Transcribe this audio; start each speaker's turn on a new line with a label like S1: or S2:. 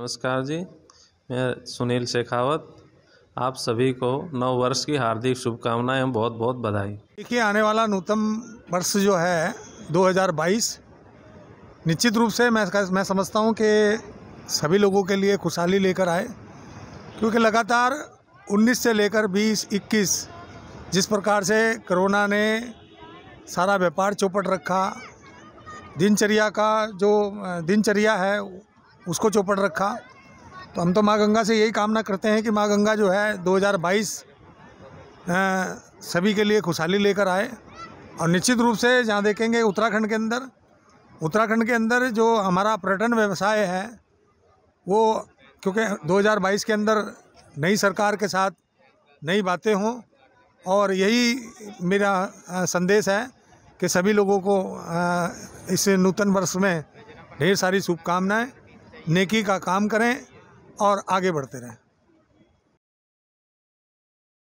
S1: नमस्कार जी मैं सुनील शेखावत आप सभी को नव वर्ष की हार्दिक शुभकामनाएं एवं बहुत बहुत बधाई
S2: देखिए आने वाला नूतन वर्ष जो है 2022 निश्चित रूप से मैं मैं समझता हूं कि सभी लोगों के लिए खुशहाली लेकर आए क्योंकि लगातार 19 से लेकर 20 21 जिस प्रकार से कोरोना ने सारा व्यापार चौपट रखा दिनचर्या का जो दिनचर्या है उसको चौपट रखा तो हम तो माँ गंगा से यही कामना करते हैं कि माँ गंगा जो है 2022 सभी के लिए खुशहाली लेकर आए और निश्चित रूप से जहाँ देखेंगे उत्तराखंड के अंदर उत्तराखंड के अंदर जो हमारा पर्यटन व्यवसाय है वो क्योंकि 2022 के अंदर नई सरकार के साथ नई बातें हों और यही मेरा संदेश है कि सभी लोगों को इस नूतन वर्ष में ढेर सारी शुभकामनाएँ नेकी का काम करें और आगे बढ़ते रहें